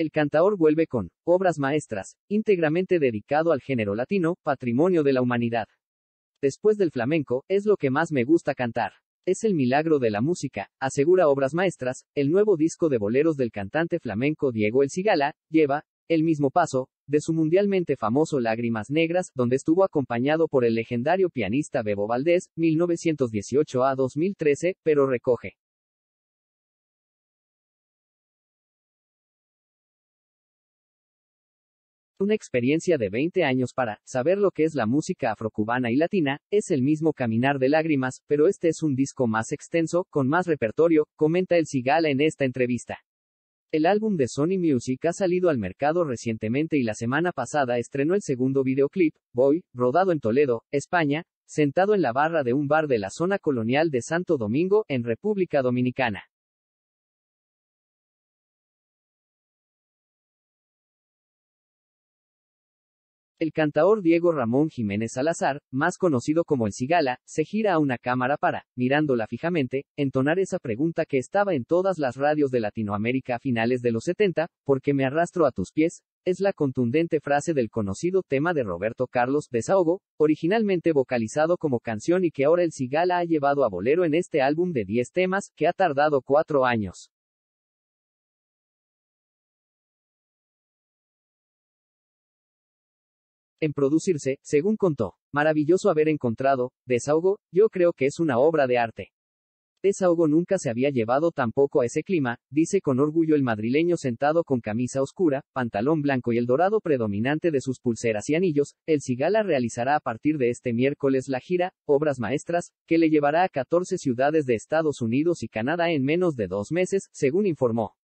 El cantaor vuelve con Obras Maestras, íntegramente dedicado al género latino, patrimonio de la humanidad. Después del flamenco, es lo que más me gusta cantar. Es el milagro de la música, asegura Obras Maestras, el nuevo disco de boleros del cantante flamenco Diego El Cigala, lleva, el mismo paso, de su mundialmente famoso Lágrimas Negras, donde estuvo acompañado por el legendario pianista Bebo Valdés, 1918 a 2013, pero recoge Una experiencia de 20 años para saber lo que es la música afrocubana y latina, es el mismo caminar de lágrimas, pero este es un disco más extenso, con más repertorio, comenta el Cigala en esta entrevista. El álbum de Sony Music ha salido al mercado recientemente y la semana pasada estrenó el segundo videoclip, Boy, rodado en Toledo, España, sentado en la barra de un bar de la zona colonial de Santo Domingo, en República Dominicana. El cantaor Diego Ramón Jiménez Salazar, más conocido como el Cigala, se gira a una cámara para, mirándola fijamente, entonar esa pregunta que estaba en todas las radios de Latinoamérica a finales de los 70, ¿por qué me arrastro a tus pies? Es la contundente frase del conocido tema de Roberto Carlos, Desahogo, originalmente vocalizado como canción y que ahora el Cigala ha llevado a bolero en este álbum de 10 temas, que ha tardado cuatro años. en producirse, según contó. Maravilloso haber encontrado, desahogo, yo creo que es una obra de arte. Desahogo nunca se había llevado tampoco a ese clima, dice con orgullo el madrileño sentado con camisa oscura, pantalón blanco y el dorado predominante de sus pulseras y anillos, el Cigala realizará a partir de este miércoles la gira, Obras Maestras, que le llevará a 14 ciudades de Estados Unidos y Canadá en menos de dos meses, según informó.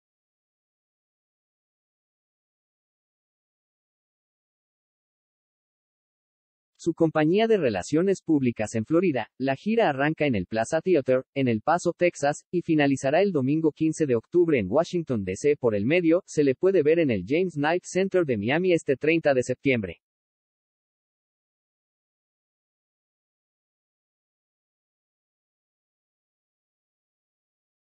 su compañía de relaciones públicas en Florida, la gira arranca en el Plaza Theater, en El Paso, Texas, y finalizará el domingo 15 de octubre en Washington, D.C. Por el medio, se le puede ver en el James Knight Center de Miami este 30 de septiembre.